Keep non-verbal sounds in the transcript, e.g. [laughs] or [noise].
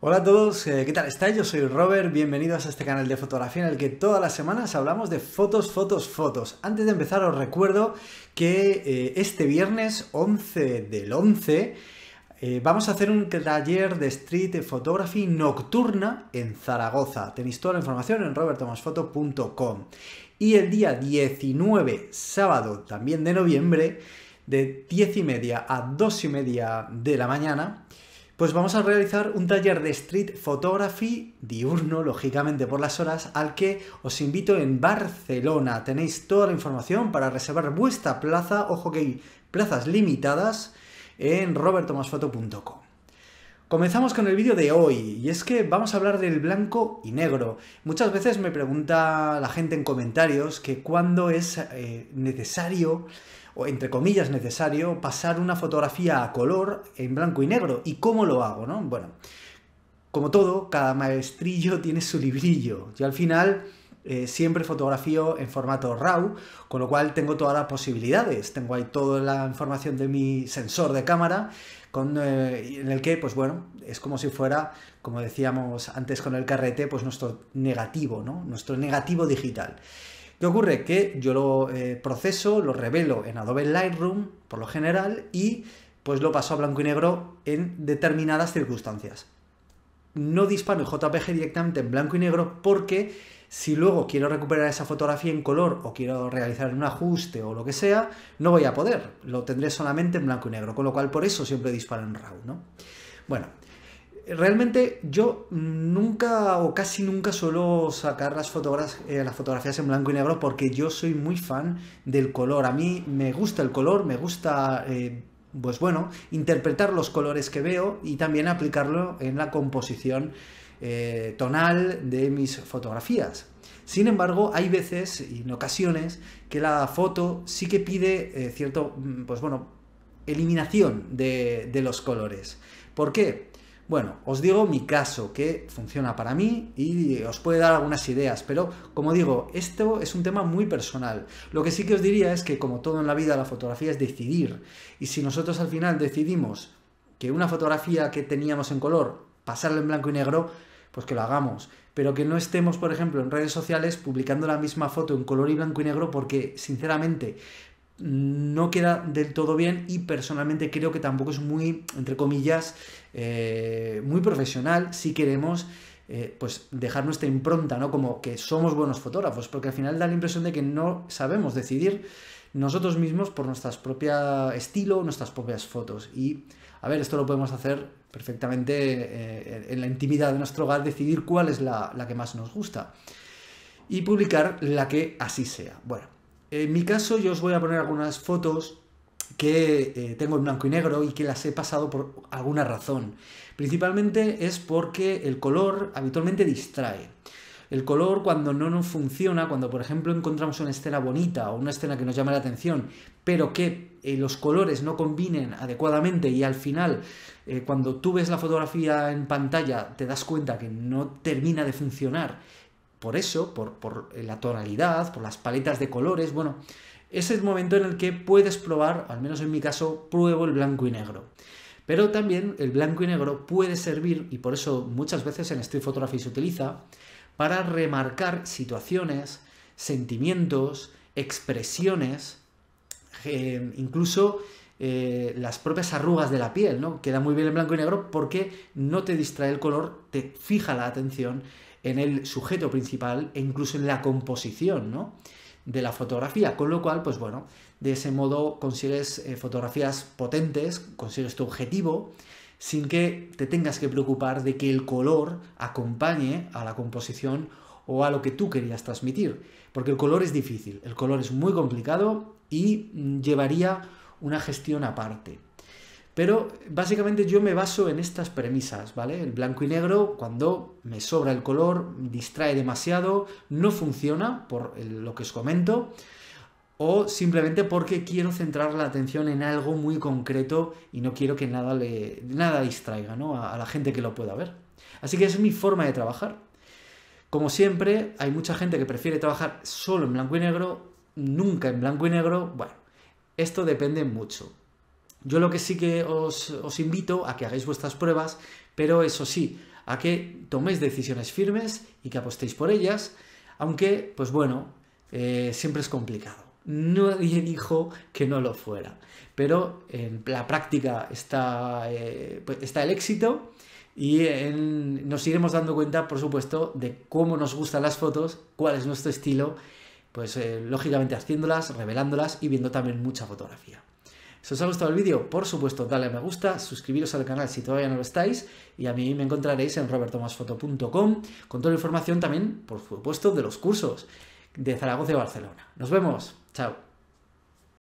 Hola a todos, eh, ¿qué tal estáis? Yo soy Robert, bienvenidos a este canal de fotografía en el que todas las semanas hablamos de fotos, fotos, fotos. Antes de empezar os recuerdo que eh, este viernes 11 del 11 eh, vamos a hacer un taller de street photography nocturna en Zaragoza. Tenéis toda la información en robertomasfoto.com. Y el día 19, sábado también de noviembre, de 10 y media a 2 y media de la mañana, pues vamos a realizar un taller de street photography diurno, lógicamente por las horas, al que os invito en Barcelona. Tenéis toda la información para reservar vuestra plaza, ojo que hay plazas limitadas, en robertomasfoto.com. Comenzamos con el vídeo de hoy, y es que vamos a hablar del blanco y negro. Muchas veces me pregunta la gente en comentarios que cuándo es eh, necesario, o entre comillas necesario, pasar una fotografía a color en blanco y negro, y cómo lo hago, ¿no? Bueno, como todo, cada maestrillo [laughs] tiene su librillo. y al final eh, siempre fotografío en formato RAW, con lo cual tengo todas las posibilidades. Tengo ahí toda la información de mi sensor de cámara, con, eh, en el que, pues bueno, es como si fuera, como decíamos antes con el carrete, pues nuestro negativo, ¿no? Nuestro negativo digital. ¿Qué ocurre? Que yo lo eh, proceso, lo revelo en Adobe Lightroom, por lo general, y pues lo paso a blanco y negro en determinadas circunstancias no disparo el JPG directamente en blanco y negro porque si luego quiero recuperar esa fotografía en color o quiero realizar un ajuste o lo que sea, no voy a poder, lo tendré solamente en blanco y negro, con lo cual por eso siempre disparo en RAW, ¿no? Bueno, realmente yo nunca o casi nunca suelo sacar las, eh, fotografías en blanco y negro porque yo soy muy fan del color. A mí me gusta el color, me gusta eh, pues bueno, interpretar los colores que veo y también aplicarlo en la composición eh, tonal de mis fotografías. Sin embargo, hay veces y en ocasiones que la foto sí que pide eh, cierto, mm, pues bueno, eliminación de, de los colores. ¿Por qué? Bueno, os digo mi caso, que funciona para mí y os puede dar algunas ideas, pero como digo, esto es un tema muy personal. Lo que sí que os diría es que como todo en la vida, la fotografía es decidir. Y si nosotros al final decidimos que una fotografía que teníamos en color, pasarla en blanco y negro, pues que lo hagamos. Pero que no estemos, por ejemplo, en redes sociales publicando la misma foto en color y blanco y negro porque, sinceramente, no queda del todo bien y personalmente creo que tampoco es muy, entre comillas, eh, muy profesional si queremos eh, pues dejar nuestra impronta, ¿no? Como que somos buenos fotógrafos, porque al final da la impresión de que no sabemos decidir nosotros mismos por nuestro propio estilo, nuestras propias fotos. Y, a ver, esto lo podemos hacer perfectamente eh, en la intimidad de nuestro hogar, decidir cuál es la, la que más nos gusta y publicar la que así sea. Bueno, eh, en mi caso yo os voy a poner algunas fotos que eh, tengo en blanco y negro y que las he pasado por alguna razón. Principalmente es porque el color habitualmente distrae. El color cuando no nos funciona, cuando por ejemplo encontramos una escena bonita o una escena que nos llama la atención, pero que eh, los colores no combinen adecuadamente y al final cuando tú ves la fotografía en pantalla te das cuenta que no termina de funcionar por eso, por, la tonalidad, por las paletas de colores, bueno, es el momento en el que puedes probar, al menos en mi caso, pruebo el blanco y negro. Pero también el blanco y negro puede servir, y por eso muchas veces en Street Photography se utiliza, para remarcar situaciones, sentimientos, expresiones, eh, incluso eh, las propias arrugas de la piel, ¿no? Queda muy bien el blanco y negro porque no te distrae el color, te fija la atención en el sujeto principal e incluso en la composición de la fotografía, con lo cual, pues bueno, de ese modo consigues eh, fotografías potentes, consigues tu objetivo, sin que te tengas que preocupar de que el color acompañe a la composición o a lo que tú querías transmitir, porque el color es difícil, el color es muy complicado y mm, llevaría una gestión aparte. Pero básicamente yo me baso en estas premisas, ¿vale? El blanco y negro, cuando me sobra el color, distrae demasiado, no funciona por lo que os comento, o simplemente porque quiero centrar la atención en algo muy concreto y no quiero que nada, le, nada distraiga a, a la gente que lo pueda ver. Así que es mi forma de trabajar. Como siempre, hay mucha gente que prefiere trabajar solo en blanco y negro, nunca en blanco y negro. Bueno, esto depende mucho. Yo lo que sí que os, invito a que hagáis vuestras pruebas, pero eso sí, a que toméis decisiones firmes y que apostéis por ellas, aunque, pues bueno, eh, siempre es complicado. Nadie dijo que no lo fuera, pero en la práctica está, eh, pues está el éxito y nos iremos dando cuenta, por supuesto, de cómo nos gustan las fotos, cuál es nuestro estilo, pues eh, lógicamente haciéndolas, revelándolas y viendo también mucha fotografía. Si os ha gustado el vídeo, por supuesto, dale a me gusta, suscribiros al canal si todavía no lo estáis y a mí me encontraréis en robertomasfoto.com con toda la información también, por supuesto, de los cursos de Zaragoza y Barcelona. Nos vemos. Chao.